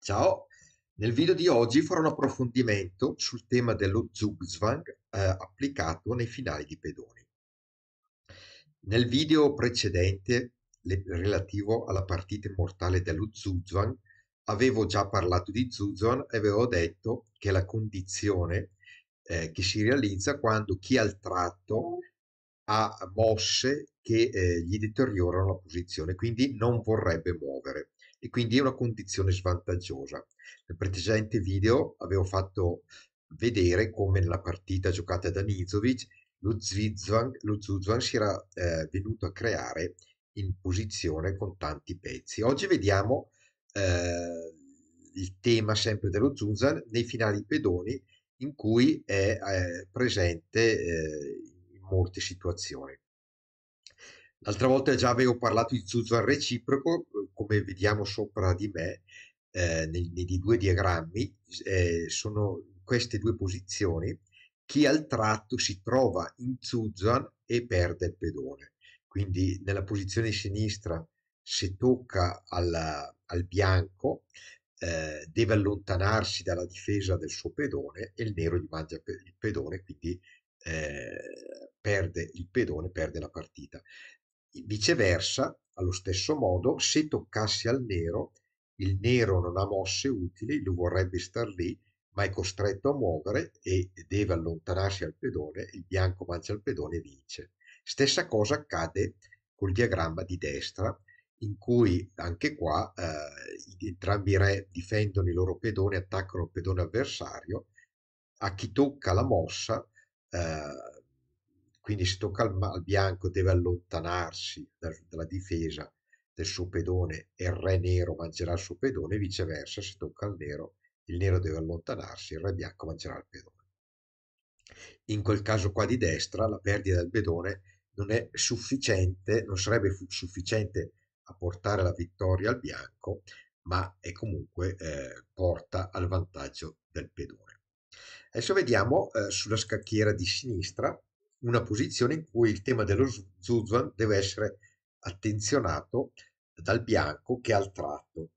Ciao, nel video di oggi farò un approfondimento sul tema dello zugzwang eh, applicato nei finali di pedoni. Nel video precedente, le, relativo alla partita immortale dello zugzwang, avevo già parlato di zugzwang e avevo detto che la condizione eh, che si realizza quando chi ha il tratto ha mosse che eh, gli deteriorano la posizione, quindi non vorrebbe muovere e quindi è una condizione svantaggiosa. Nel precedente video avevo fatto vedere come nella partita giocata da Nizovic lo Zuzwan si era eh, venuto a creare in posizione con tanti pezzi. Oggi vediamo eh, il tema sempre dello Zuzan nei finali pedoni in cui è eh, presente eh, in molte situazioni. L'altra volta già avevo parlato di zuzzo reciproco, eh, come vediamo sopra di me, eh, nei, nei, due diagrammi, eh, sono queste due posizioni. Chi al tratto si trova in zuzan e perde il pedone. Quindi nella posizione sinistra, se tocca alla, al bianco, eh, deve allontanarsi dalla difesa del suo pedone e il nero gli mangia il pedone, quindi eh, perde il pedone, perde la partita. Viceversa, allo stesso modo, se toccassi al nero, il nero non ha mosse utili, lui vorrebbe star lì, ma è costretto a muovere e deve allontanarsi al pedone, il bianco mangia il pedone e vince. Stessa cosa accade col diagramma di destra, in cui anche qua eh, entrambi i re difendono i loro pedoni, attaccano il pedone avversario, a chi tocca la mossa eh, quindi se tocca al, al bianco deve allontanarsi dal, dalla difesa del suo pedone e il re nero mangerà il suo pedone e viceversa se tocca al nero il nero deve allontanarsi il re bianco mangerà il pedone. In quel caso qua di destra la perdita del pedone non è sufficiente, non sarebbe sufficiente a portare la vittoria al bianco, ma è comunque eh, porta al vantaggio del pedone. Adesso vediamo eh, sulla scacchiera di sinistra una posizione in cui il tema dello Zuzan deve essere attenzionato dal bianco che ha il tratto.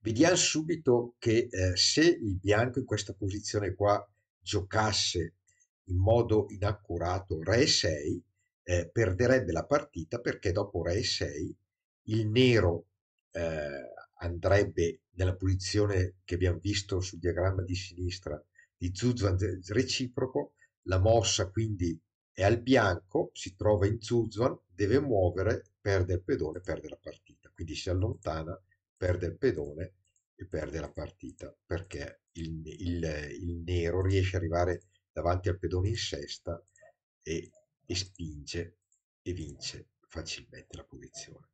Vediamo subito che eh, se il bianco in questa posizione qua giocasse in modo inaccurato re 6, eh, perderebbe la partita perché dopo re 6 il nero eh, andrebbe nella posizione che abbiamo visto sul diagramma di sinistra di Zuzan eh, reciproco la mossa quindi è al bianco, si trova in Zuzan, deve muovere, perde il pedone, perde la partita. Quindi si allontana, perde il pedone e perde la partita perché il, il, il nero riesce ad arrivare davanti al pedone in sesta e, e spinge e vince facilmente la posizione.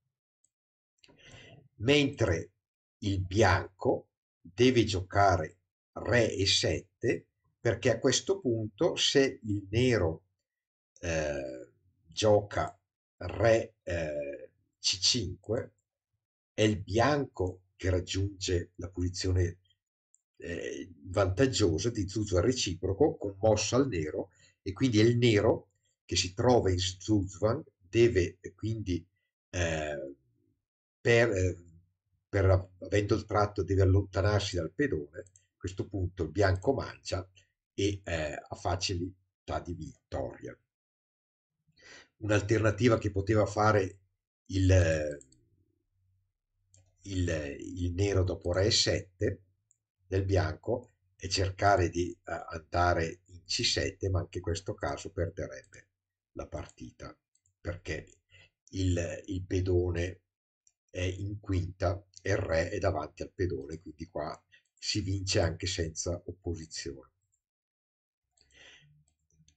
Mentre il bianco deve giocare re e 7 perché a questo punto se il nero eh, gioca re eh, c5 è il bianco che raggiunge la posizione eh, vantaggiosa di zuzzo reciproco con mossa al nero e quindi è il nero che si trova in Zuzvan deve quindi eh, per, eh, per, avendo il tratto deve allontanarsi dal pedone a questo punto il bianco mangia e eh, a facilità di vittoria. Un'alternativa che poteva fare il, il, il nero dopo re 7 del bianco è cercare di eh, andare in c7, ma anche in questo caso perderebbe la partita perché il, il pedone è in quinta e il re è davanti al pedone, quindi qua si vince anche senza opposizione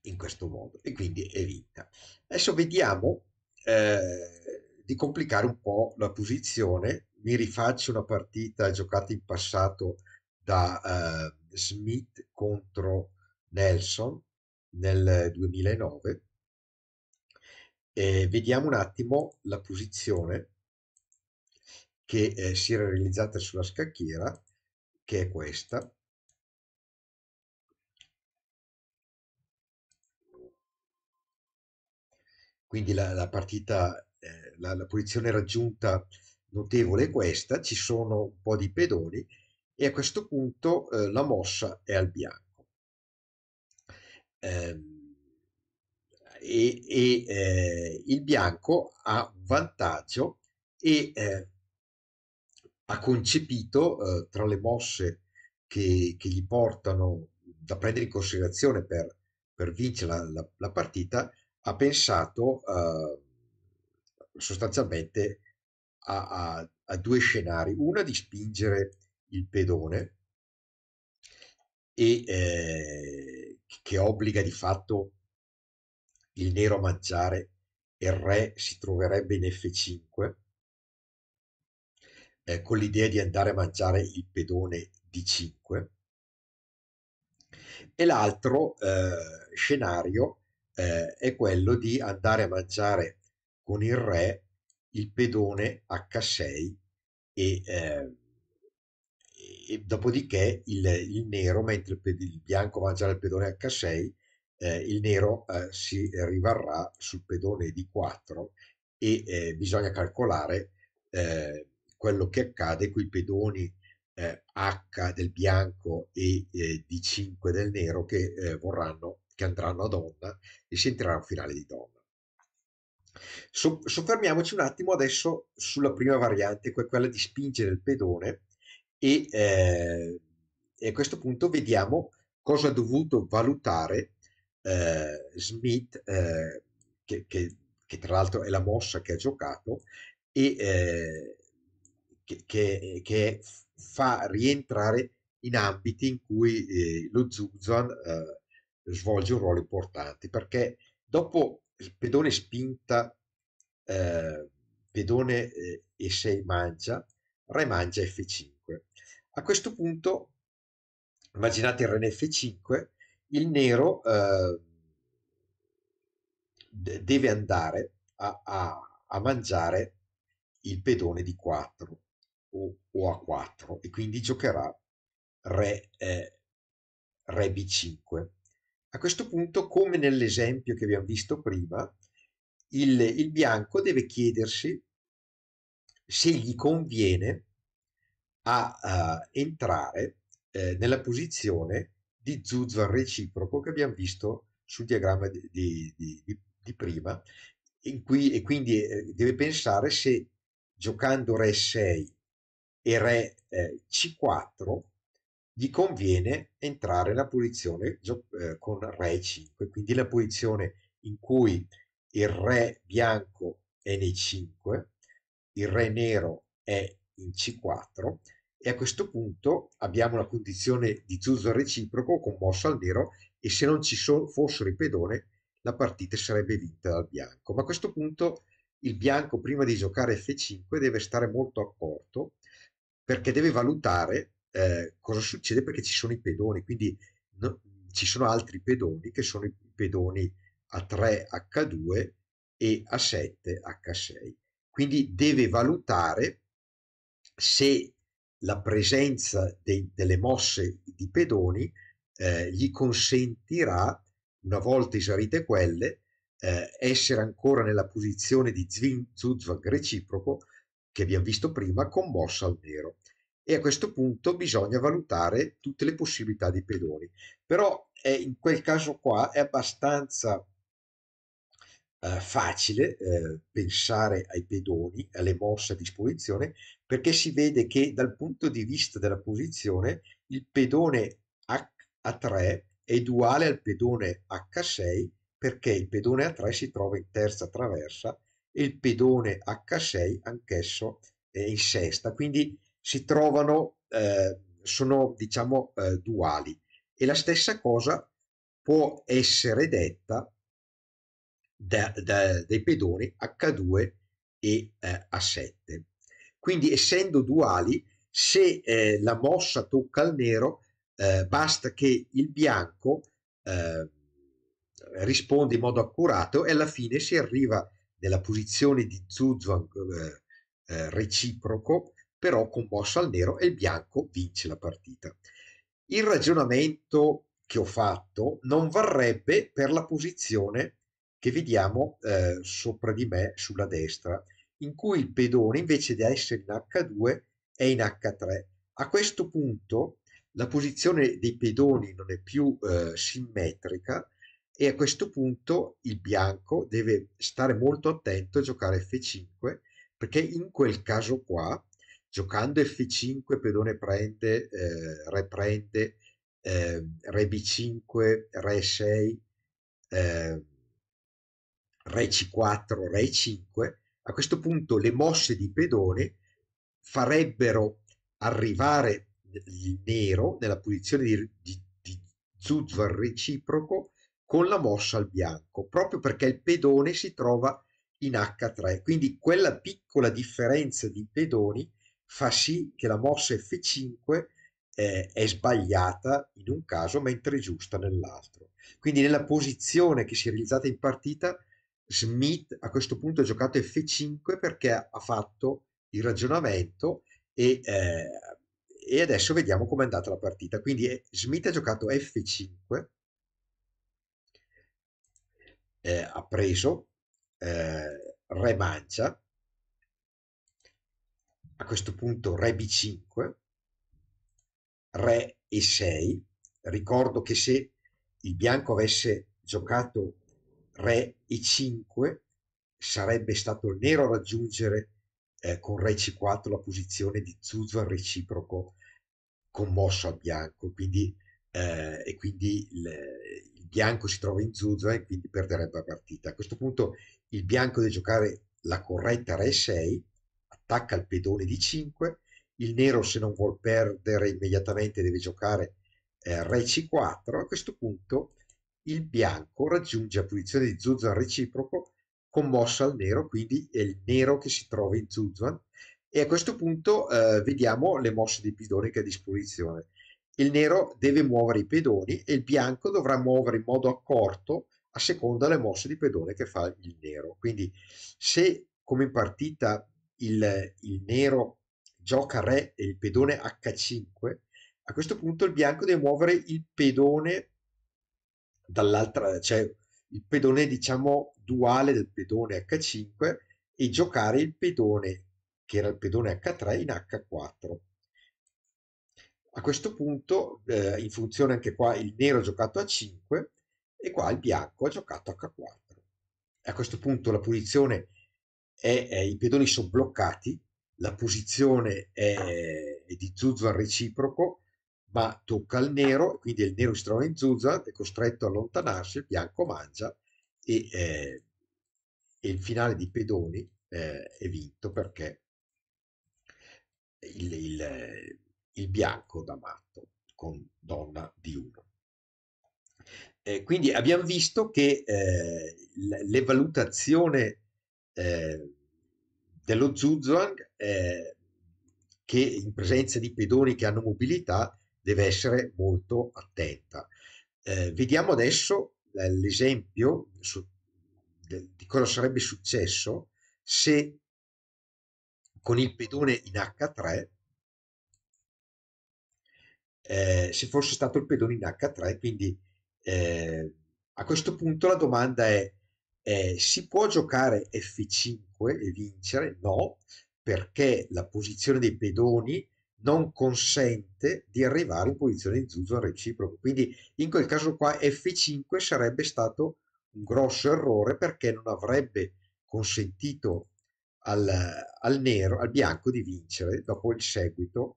in questo modo e quindi è vinta. Adesso vediamo eh, di complicare un po' la posizione, mi rifaccio una partita giocata in passato da eh, Smith contro Nelson nel 2009 e vediamo un attimo la posizione che eh, si era realizzata sulla scacchiera che è questa quindi la, la partita, eh, la, la, posizione raggiunta notevole è questa, ci sono un po' di pedoni e a questo punto eh, la mossa è al bianco. Eh, e, e eh, il bianco ha un vantaggio e eh, ha concepito eh, tra le mosse che, che, gli portano da prendere in considerazione per, per vincere la, la, la partita ha pensato eh, sostanzialmente a, a, a, due scenari, una di spingere il pedone e, eh, che obbliga di fatto il nero a mangiare e il re si troverebbe in F5 eh, con l'idea di andare a mangiare il pedone d 5 e l'altro eh, scenario eh, è quello di andare a mangiare con il re il pedone H6 e, eh, e dopodiché il, il, nero, mentre il, il, bianco mangerà il pedone H6, eh, il nero eh, si rivarrà sul pedone D4 e eh, bisogna calcolare eh, quello che accade con i pedoni H del bianco e D5 del nero che vorranno che andranno a donna e si sentirà un finale di donna. So, soffermiamoci un attimo adesso sulla prima variante, quella di spingere il pedone e, eh, e a questo punto vediamo cosa ha dovuto valutare eh, Smith, eh, che, che, che, tra l'altro è la mossa che ha giocato, e eh, che, che, fa rientrare in ambiti in cui eh, lo Zuzan eh, svolge un ruolo importante perché dopo il pedone spinta, eh, pedone e6 eh, mangia, re mangia f5. A questo punto, immaginate il re f5, il nero eh, deve andare a, a, a, mangiare il pedone di 4 o, o a 4 e quindi giocherà re, eh, re b5 a questo punto, come nell'esempio che abbiamo visto prima, il, il bianco deve chiedersi se gli conviene a, a entrare eh, nella posizione di zuzzo al reciproco che abbiamo visto sul diagramma di, di, di, di prima cui, e quindi eh, deve pensare se giocando re 6 e re eh, c4 gli conviene entrare nella punizione eh, con re 5, quindi la punizione in cui il re bianco è nei 5, il re nero è in c4 e a questo punto abbiamo la condizione di giusto reciproco con mossa al nero e se non ci so fossero i pedone la partita sarebbe vinta dal bianco. Ma a questo punto il bianco prima di giocare f5 deve stare molto accorto perché deve valutare eh, cosa succede? Perché ci sono i pedoni, quindi no, ci sono altri pedoni che sono i pedoni A3H2 e A7H6. Quindi deve valutare se la presenza dei, delle mosse di pedoni eh, gli consentirà, una volta esaurite quelle, eh, essere ancora nella posizione di Zwing-Zuzwag reciproco che abbiamo visto prima con mossa al nero e a questo punto bisogna valutare tutte le possibilità di pedoni. Però è, eh, in quel caso qua è abbastanza eh, facile eh, pensare ai pedoni, alle mosse a disposizione, perché si vede che dal punto di vista della posizione il pedone H3 è uguale al pedone H6 perché il pedone A3 si trova in terza traversa e il pedone H6 anch'esso è in sesta, quindi si trovano, eh, sono diciamo eh, duali. E la stessa cosa può essere detta da, da, dai pedoni H2 e eh, A7. Quindi essendo duali, se eh, la mossa tocca il nero, eh, basta che il bianco ehm, risponda in modo accurato e alla fine si arriva nella posizione di zuzzo eh, eh, reciproco però commosso al nero e il bianco vince la partita. Il ragionamento che ho fatto non varrebbe per la posizione che vediamo eh, sopra di me sulla destra, in cui il pedone invece di essere in H2 è in H3. A questo punto la posizione dei pedoni non è più eh, simmetrica e a questo punto il bianco deve stare molto attento a giocare F5 perché in quel caso qua giocando F5 pedone prende, eh, re prende, eh, re B5, re 6, eh, re C4, re 5, a questo punto le mosse di pedone farebbero arrivare il nero nella posizione di, di, di zuzzo reciproco con la mossa al bianco, proprio perché il pedone si trova in H3. Quindi quella piccola differenza di pedoni fa sì che la mossa F5 eh, è sbagliata in un caso mentre è giusta nell'altro. Quindi nella posizione che si è realizzata in partita, Smith a questo punto ha giocato F5 perché ha fatto il ragionamento e, eh, e adesso vediamo com'è andata la partita. Quindi eh, Smith ha giocato F5, eh, ha preso, Re mancia, a questo punto re b5, re e6. Ricordo che se il bianco avesse giocato re e5 sarebbe stato il nero a raggiungere eh, con re c4 la posizione di zuzzo reciproco commosso al bianco quindi, eh, e quindi il, il, bianco si trova in zuzzo e quindi perderebbe la partita a questo punto il bianco deve giocare la corretta re 6 attacca il pedone di 5, il nero se non vuol perdere immediatamente deve giocare eh, re c4, a questo punto il bianco raggiunge la posizione di Zuzan reciproco con mossa al nero, quindi è il nero che si trova in Zuzan e a questo punto eh, vediamo le mosse dei pedoni che ha a disposizione. Il nero deve muovere i pedoni e il bianco dovrà muovere in modo accorto a seconda delle mosse di pedone che fa il nero. Quindi se come in partita il, il nero gioca re e il pedone h5, a questo punto il bianco deve muovere il pedone dall'altra, cioè il pedone diciamo duale del pedone h5 e giocare il pedone che era il pedone h3 in h4. A questo punto, eh, in funzione anche qua, il nero ha giocato a 5 e qua il bianco ha giocato h4. A questo punto la punizione è, è, i pedoni sono bloccati, la posizione è, è di zuzzo al reciproco, ma tocca al nero, quindi il nero si trova in zuzza, è costretto a allontanarsi, il bianco mangia e, eh, e il finale di pedoni eh, è vinto perché il, il, il, bianco da matto con donna di uno. Eh, quindi abbiamo visto che eh, le valutazioni eh, dello Zuzang eh, che in presenza di pedoni che hanno mobilità deve essere molto attenta. Eh, vediamo adesso eh, l'esempio su, de, di cosa sarebbe successo se con il pedone in H3 eh, se fosse stato il pedone in H3 quindi eh, a questo punto la domanda è eh, si può giocare F5 e vincere? No, perché la posizione dei pedoni non consente di arrivare in posizione di zuzzo reciproco. Quindi in quel caso qua F5 sarebbe stato un grosso errore perché non avrebbe consentito al, al nero, al bianco di vincere dopo il seguito,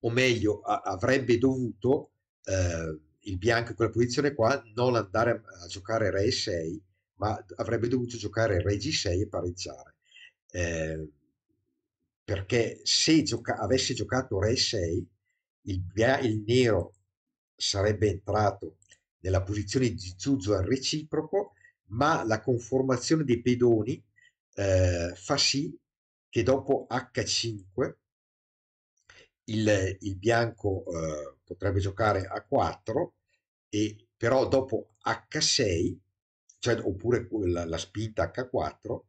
o meglio a, avrebbe dovuto eh, il bianco in quella posizione qua non andare a, giocare re 6 ma avrebbe dovuto giocare re g6 e pareggiare eh, perché se gioca- avesse giocato re 6 il, bia- il nero sarebbe entrato nella posizione di zuzzo al reciproco ma la conformazione dei pedoni eh, fa sì che dopo h5 il, il bianco eh, potrebbe giocare a 4 e però dopo H6 cioè, oppure la, la spinta H4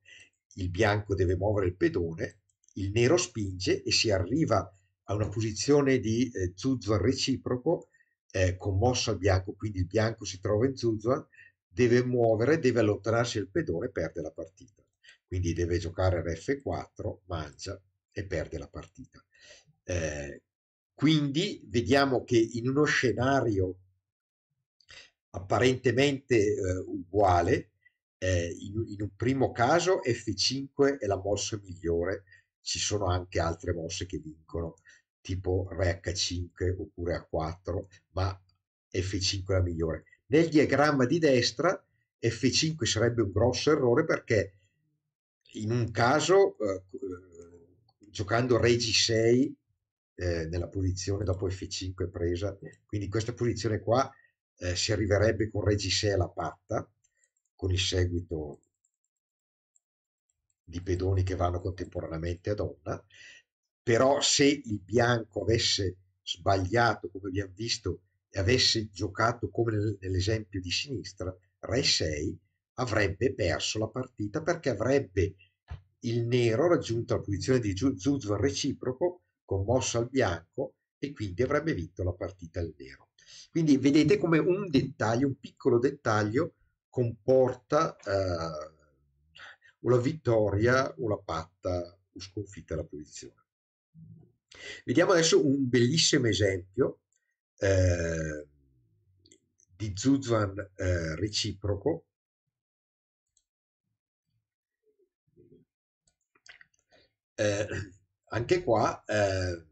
il bianco deve muovere il pedone il nero spinge e si arriva a una posizione di eh, zuzzo reciproco eh, commosso al bianco quindi il bianco si trova in zuzzo deve muovere deve allontanarsi il pedone e perde la partita quindi deve giocare rf4 mangia e perde la partita eh, quindi vediamo che in uno scenario apparentemente eh, uguale, eh, in, in, un primo caso F5 è la mossa migliore, ci sono anche altre mosse che vincono, tipo Re H5 oppure A4, ma F5 è la migliore. Nel diagramma di destra F5 sarebbe un grosso errore perché in un caso eh, eh giocando Re G6 eh, nella posizione dopo F5 presa, quindi questa posizione qua eh, si arriverebbe con Reg6 alla patta, con il seguito di pedoni che vanno contemporaneamente a donna, però se il bianco avesse sbagliato, come abbiamo visto, e avesse giocato come nell'esempio di sinistra, Re 6 avrebbe perso la partita perché avrebbe il nero raggiunto la posizione di Zuzvan reciproco commosso al bianco e quindi avrebbe vinto la partita al nero. Quindi vedete come un dettaglio, un piccolo dettaglio comporta eh, o la vittoria o la patta o sconfitta la posizione. Vediamo adesso un bellissimo esempio eh, di Zuzvan eh, reciproco. Eh, anche qua eh,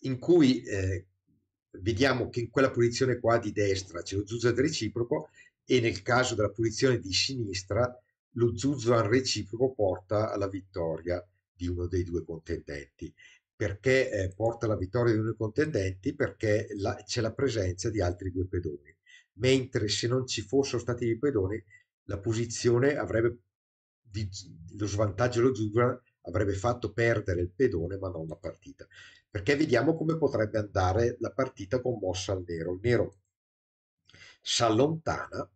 in cui eh, vediamo che in quella posizione qua di destra c'è lo zuzzo reciproco e nel caso della posizione di sinistra lo zuzzo reciproco porta alla vittoria di uno dei due contendenti. Perché eh, porta alla vittoria di uno dei contendenti? Perché c'è la presenza di altri due pedoni, mentre se non ci fossero stati i pedoni la posizione avrebbe di, lo svantaggio lo Zubran avrebbe fatto perdere il pedone ma non la partita perché vediamo come potrebbe andare la partita con mossa al nero il nero si allontana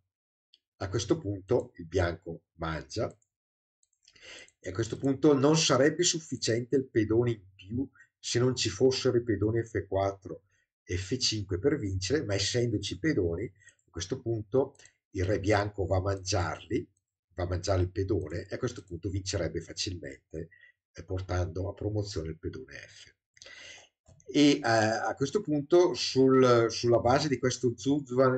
a questo punto il bianco mangia e a questo punto non sarebbe sufficiente il pedone in più se non ci fossero i pedoni f4 f5 per vincere ma essendoci pedoni a questo punto il re bianco va a mangiarli va a mangiare il pedone e a questo punto vincerebbe facilmente eh, portando a promozione il pedone F. E eh, a questo punto sul, sulla base di questo Zuzvan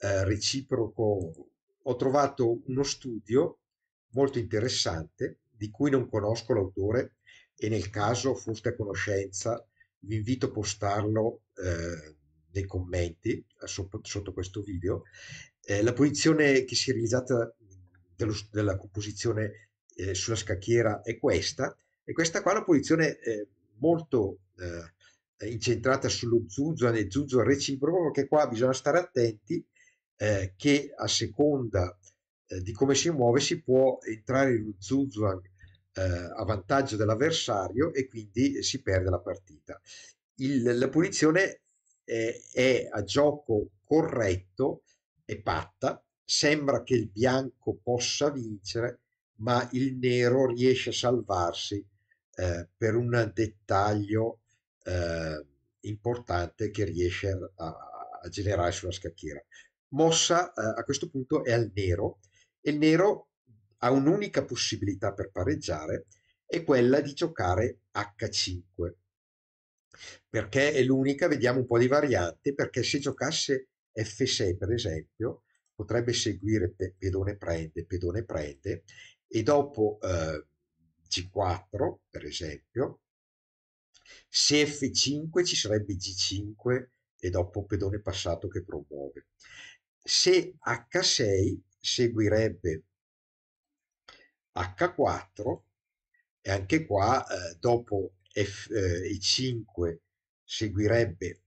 eh, reciproco ho trovato uno studio molto interessante di cui non conosco l'autore e nel caso foste a conoscenza vi invito a postarlo eh, nei commenti eh, sotto, sotto questo video. Eh, la posizione che si è realizzata dello, della posizione eh, sulla scacchiera è questa, e questa qua è una posizione eh, molto eh, incentrata sullo zuzzo, nel zuzzo reciproco, perché qua bisogna stare attenti eh, che a seconda eh, di come si muove si può entrare in un Zuzwan eh, a vantaggio dell'avversario e quindi si perde la partita. Il, la punizione è, è, a gioco corretto e patta sembra che il bianco possa vincere, ma il nero riesce a salvarsi eh, per un dettaglio eh, importante che riesce a, a, generare sulla scacchiera. Mossa eh, a questo punto è al nero e il nero ha un'unica possibilità per pareggiare, è quella di giocare H5. Perché è l'unica, vediamo un po' di varianti, perché se giocasse F6 per esempio, potrebbe seguire pe- pedone prende, pedone prende e dopo eh, G4 per esempio, se F5 ci sarebbe G5 e dopo pedone passato che promuove. Se H6 seguirebbe H4 e anche qua eh, dopo F, eh, 5 seguirebbe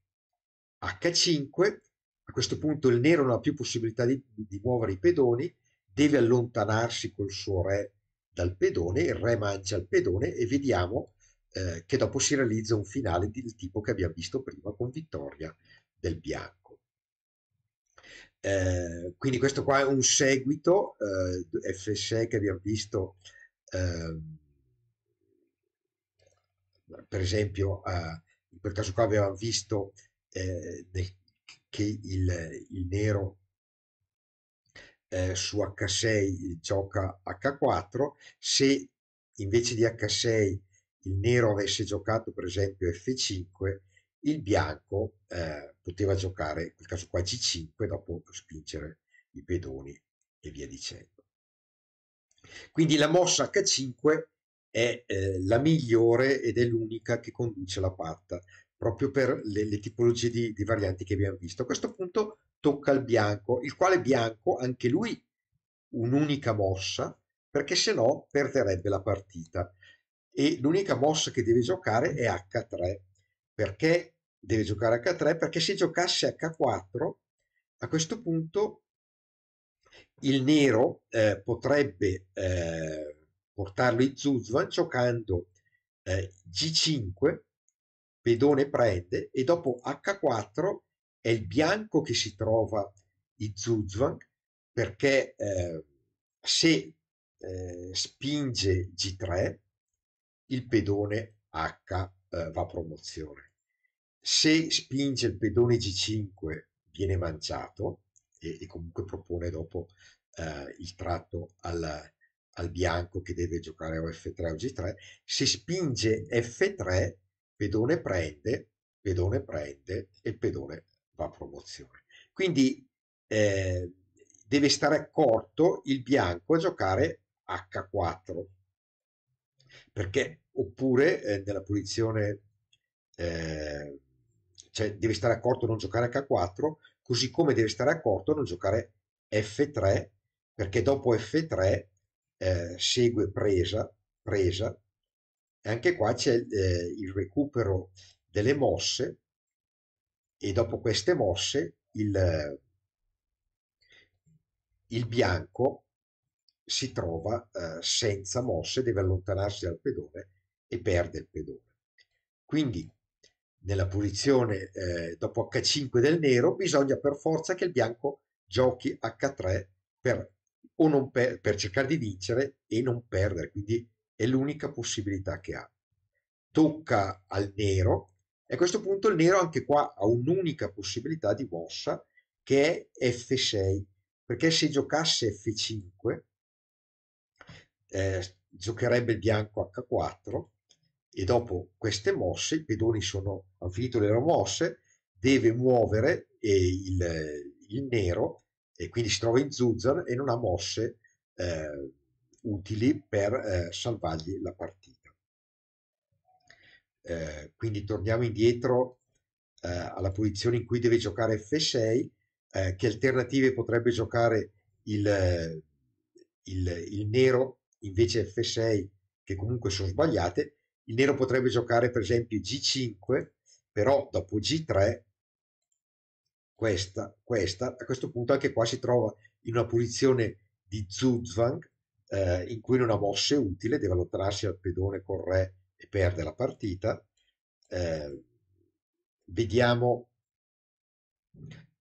H5 a questo punto il nero non ha più possibilità di, di muovere i pedoni, deve allontanarsi col suo re dal pedone, il re mangia il pedone e vediamo eh, che dopo si realizza un finale del tipo che abbiamo visto prima con vittoria del bianco. Eh, quindi questo qua è un seguito eh, F6 che abbiamo visto ehm, per esempio eh, in quel caso qua abbiamo visto eh, nel che il, il nero eh, su H6 eh, gioca H4, se invece di H6 il nero avesse giocato per esempio F5, il bianco eh, poteva giocare, in quel caso qua G5, dopo spingere i pedoni e via dicendo. Quindi la mossa H5 è eh, la migliore ed è l'unica che conduce la parta proprio per le, le tipologie di, di, varianti che abbiamo visto. A questo punto tocca al bianco, il quale bianco anche lui un'unica mossa, perché se no perderebbe la partita. E l'unica mossa che deve giocare è H3. Perché deve giocare H3? Perché se giocasse H4, a questo punto il nero eh, potrebbe eh, portarlo in Zuzvan giocando eh, G5 pedone prende e dopo H4 è il bianco che si trova in Zuzvan perché eh, se eh, spinge G3 il pedone H eh, va a promozione. Se spinge il pedone G5 viene mangiato e, e comunque propone dopo eh, il tratto al, al bianco che deve giocare o F3 o G3. Se spinge F3 pedone prende, pedone prende e pedone va a promozione. Quindi eh, deve stare accorto il bianco a giocare H4 perché oppure eh, nella posizione, eh, cioè deve stare accorto a non giocare H4 così come deve stare accorto a non giocare F3 perché dopo F3 eh, segue presa presa e anche qua c'è eh, il recupero delle mosse e dopo queste mosse il, il bianco si trova eh, senza mosse, deve allontanarsi dal pedone e perde il pedone. Quindi nella posizione eh, dopo H5 del nero bisogna per forza che il bianco giochi H3 per, per, per cercare di vincere e non perdere, quindi è l'unica possibilità che ha. Tocca al nero e a questo punto il nero anche qua ha un'unica possibilità di mossa che è F6, perché se giocasse F5 eh, giocherebbe il bianco H4 e dopo queste mosse i pedoni sono, hanno finito le loro mosse, deve muovere il, il, nero e quindi si trova in Zuzzan e non ha mosse eh, utili per eh, salvargli la partita. Eh, quindi torniamo indietro eh, alla posizione in cui deve giocare F6, eh, che alternative potrebbe giocare il, il, il nero invece F6, che comunque sono sbagliate. Il nero potrebbe giocare per esempio G5, però dopo G3 questa, questa, a questo punto anche qua si trova in una posizione di Zugzwang eh, in cui in una mossa è utile deve allontanarsi al pedone con re e perde la partita. Eh, vediamo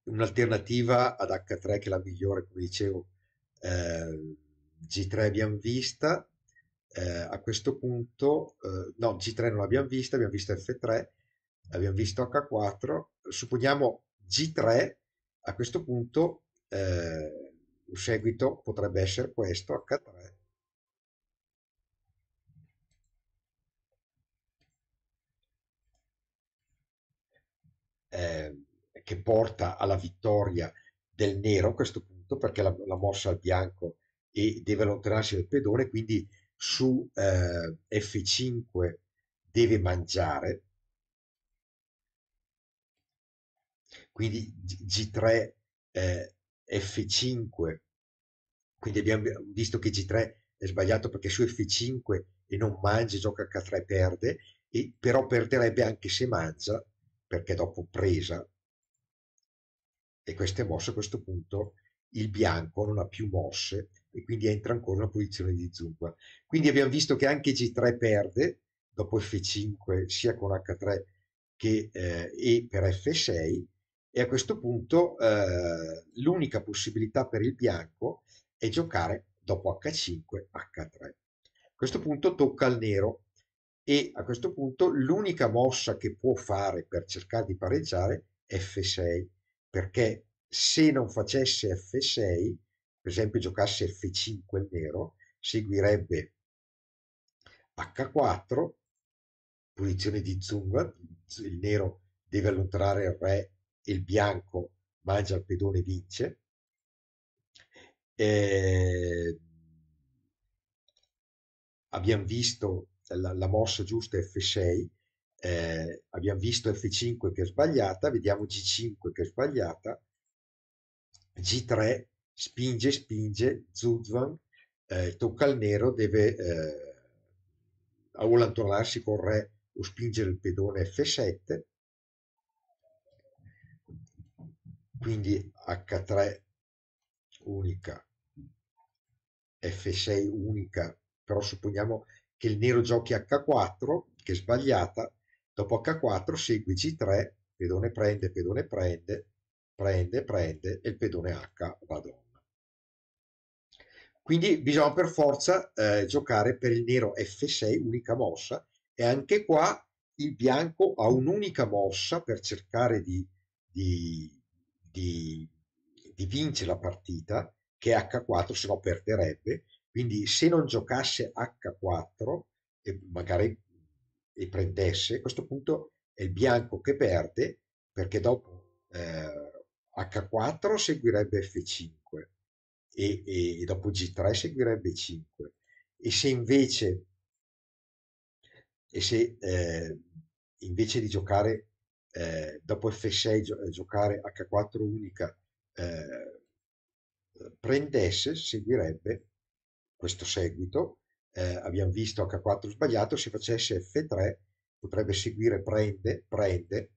un'alternativa ad H3 che è la migliore, come dicevo, eh, G3 abbiamo vista, a questo punto, no, G3 non l'abbiamo vista, abbiamo visto F3, abbiamo visto H4, supponiamo G3, a questo punto Eh, un seguito potrebbe essere questo H3. Ehm, che porta alla vittoria del nero a questo punto perché la, la mossa al bianco e deve allontanarsi dal pedone quindi su eh, F5 deve mangiare quindi G3 eh, F5 quindi abbiamo visto che G3 è sbagliato perché su F5 e non mangia gioca H3 perde e però perderebbe anche se mangia perché dopo presa e questa è mossa a questo punto il bianco non ha più mosse e quindi entra ancora una posizione di zuppa quindi abbiamo visto che anche G3 perde dopo F5 sia con H3 che eh, E per F6 e a questo punto eh, l'unica possibilità per il bianco è giocare dopo h5, h3. A questo punto tocca al nero e a questo punto l'unica mossa che può fare per cercare di pareggiare è f6, perché se non facesse f6, per esempio giocasse f5 il nero, seguirebbe h4, posizione di zunga, il nero deve allontanare il re il bianco mangia il pedone vince. E ehm, abbiamo visto la, la, mossa giusta F6, eh, abbiamo visto F5 che è sbagliata, vediamo G5 che è sbagliata, G3 spinge, spinge, Zuzvan eh, tocca al nero, deve eh, l'antonarsi con il Re o spingere il pedone F7, quindi H3 unica, F6 unica, però supponiamo che il nero giochi H4, che è sbagliata, dopo H4 segui G3, pedone prende, pedone prende, prende, prende e il pedone H va donna. Quindi bisogna per forza eh, giocare per il nero F6 unica mossa e anche qua il bianco ha un'unica mossa per cercare di, di di, di vincere la partita, che H4, se no perderebbe. Quindi se non giocasse H4 e magari e prendesse, a questo punto è il bianco che perde, perché dopo eh, H4 seguirebbe F5 e, e, e, dopo G3 seguirebbe 5. E se invece, e se, eh, invece di giocare eh, dopo F6 gio eh, giocare H4 unica eh, eh, prendesse, seguirebbe questo seguito, eh, abbiamo visto H4 sbagliato, se facesse F3 potrebbe seguire prende, prende,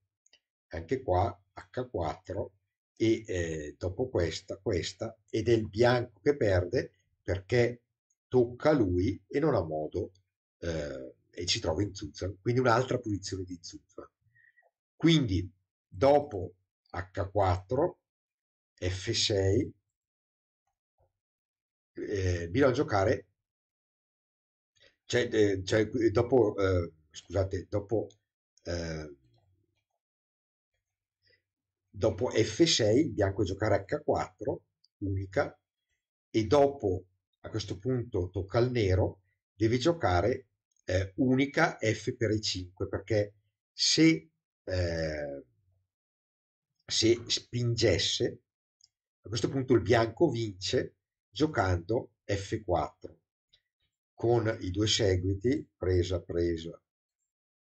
anche qua H4 e eh, dopo questa, questa, ed è il bianco che perde perché tocca a lui e non ha modo eh, e ci trova in zuzza, quindi un'altra posizione di zuzza. Quindi dopo H4, F6, eh, bisogna giocare, cioè, eh, cioè dopo, eh, scusate, dopo, eh, dopo F6, bianco giocare H4, unica, e dopo, a questo punto, tocca al nero, deve giocare eh, unica F per i 5, perché se Ehm, se spingesse, a questo punto il bianco vince giocando F4 con i due seguiti, presa, presa,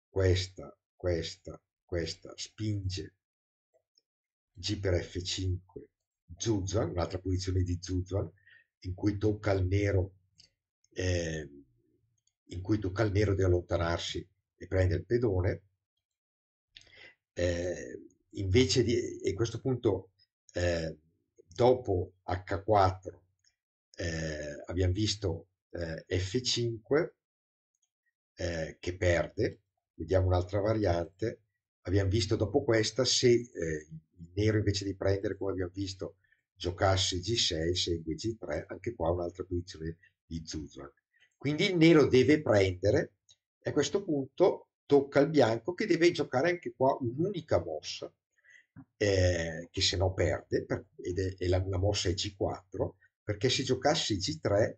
questa, questa, questa, spinge, G per F5, Zuzan, un'altra posizione di Zuzan, in cui tocca al nero, eh, in cui tocca al nero di allontanarsi e prende il pedone, eh, invece di, e a questo punto eh, dopo H4 eh, abbiamo visto ehm, F5 ehm, che perde, vediamo un'altra variante, abbiamo visto dopo questa se ehm, il nero invece di prendere come abbiamo visto giocasse G6, segue G3, anche qua un'altra posizione di Zuzan. Quindi il nero deve prendere e a questo punto tocca al bianco che deve giocare anche qua un'unica mossa, eh, che se no perde, per, ed è, e la, la mossa è C4, perché se giocasse G3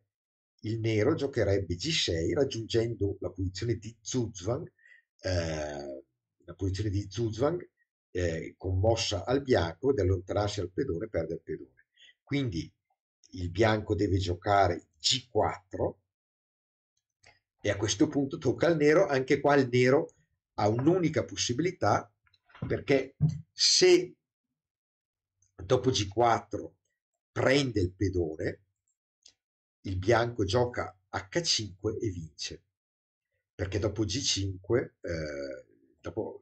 il nero giocherebbe G6 raggiungendo la posizione di Zuzvang, eh, la posizione di Zuzvang eh, con mossa al bianco ed allontanarsi al pedone perde il pedone. Quindi il bianco deve giocare G4 e a questo punto tocca al nero, anche qua il nero ha un'unica possibilità, perché se dopo G4 prende il pedone, il bianco gioca H5 e vince, perché dopo G5, eh, dopo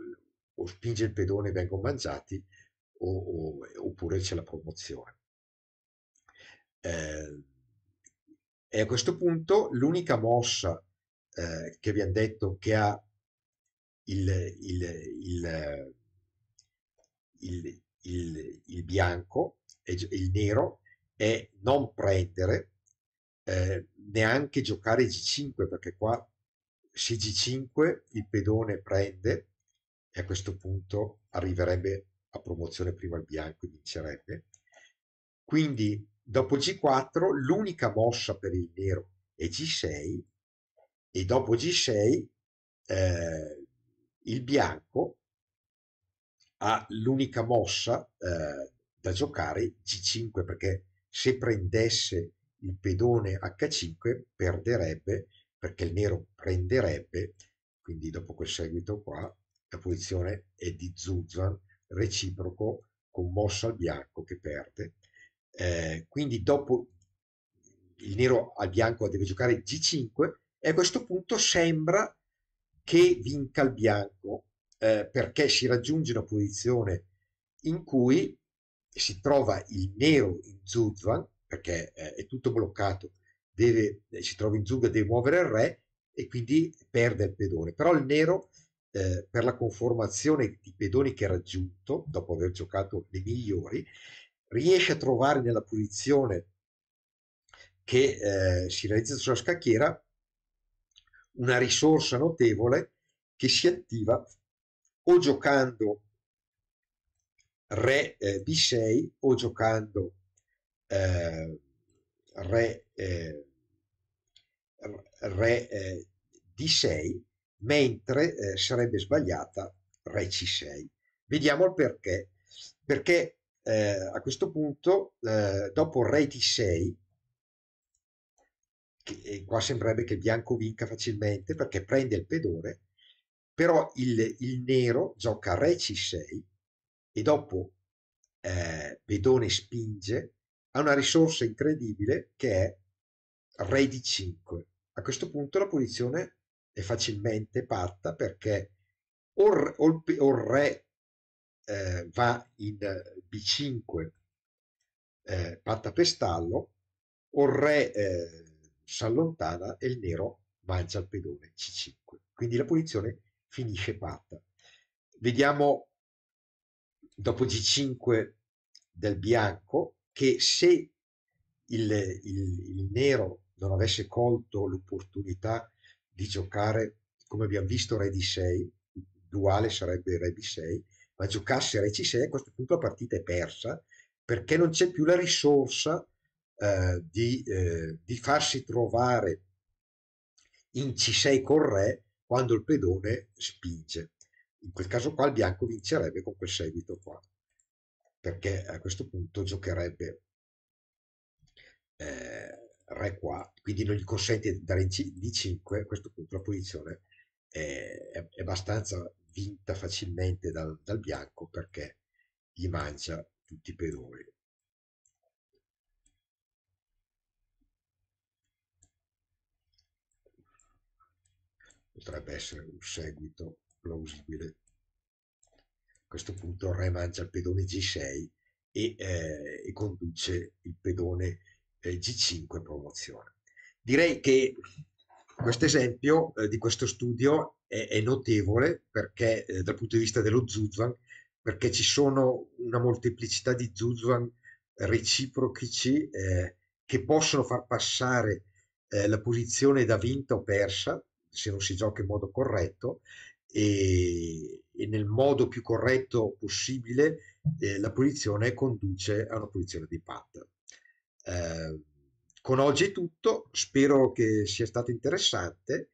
o spinge il pedone e vengono mangiati, o, o, oppure c'è la promozione. Eh, e a questo punto l'unica mossa eh, che vi ha detto che ha il, il, il, il bianco e il nero è non prendere, eh, neanche giocare G5 perché qua se G5 il pedone prende e a questo punto arriverebbe a promozione prima il bianco e vincerebbe. Quindi dopo G4 l'unica mossa per il nero è G6 e dopo G6 eh, il bianco ha l'unica mossa eh, da giocare G5 perché se prendesse il pedone H5 perderebbe perché il nero prenderebbe quindi dopo quel seguito qua la posizione è di Zuzan reciproco con mossa al bianco che perde eh, quindi dopo il nero al bianco deve giocare G5 e a questo punto sembra che vinca il bianco eh, perché si raggiunge una posizione in cui si trova il nero in Zuzvan perché eh, è tutto bloccato deve, eh, si trova in Zuzvan deve muovere il re e quindi perde il pedone però il nero eh, per la conformazione di pedoni che ha raggiunto dopo aver giocato le migliori riesce a trovare nella posizione che eh, si realizza sulla scacchiera una risorsa notevole che si attiva o giocando re eh, b6 o giocando eh, re, eh, re eh, d6 mentre eh, sarebbe sbagliata re c6 vediamo il perché perché eh, a questo punto dopo re d6 che, qua sembrerebbe che il bianco vinca facilmente perché prende il pedone, però il, il nero gioca re c6 e dopo eh, pedone spinge ha una risorsa incredibile che è re di 5. A questo punto la punizione è facilmente patta perché o, o, o il re eh, va in b5 eh, patta per stallo, o il re eh, s'allontana e il nero mangia il pedone C5. Quindi la posizione finisce fatta Vediamo dopo G5 del bianco che se il, il, il nero non avesse colto l'opportunità di giocare, come abbiamo visto, re di 6 duale sarebbe re di 6 ma giocasse re C6 a questo punto la partita è persa perché non c'è più la risorsa eh, di, eh, di, farsi trovare in C6 col re quando il pedone spinge. In quel caso qua il bianco vincerebbe con quel seguito qua, perché a questo punto giocherebbe eh, re qua, quindi non gli consente di andare in C- D5, a questo punto la posizione è, è, è abbastanza vinta facilmente dal, dal bianco perché gli mangia tutti i pedoni. potrebbe essere un seguito plausibile. A questo punto il re mangia il pedone G6 e, eh, e conduce il pedone eh, G5 promozione. Direi che questo esempio eh, di questo studio è, è notevole perché eh, dal punto di vista dello Zuzvan perché ci sono una molteplicità di Zuzvan reciproci eh, che possono far passare eh, la posizione da vinta o persa se non si gioca in modo corretto e, e nel modo più corretto possibile eh, la punizione conduce a una punizione di pat. Eh, con oggi è tutto, spero che sia stato interessante,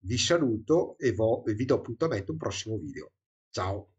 vi saluto e, vo- e vi do appuntamento a un prossimo video. Ciao!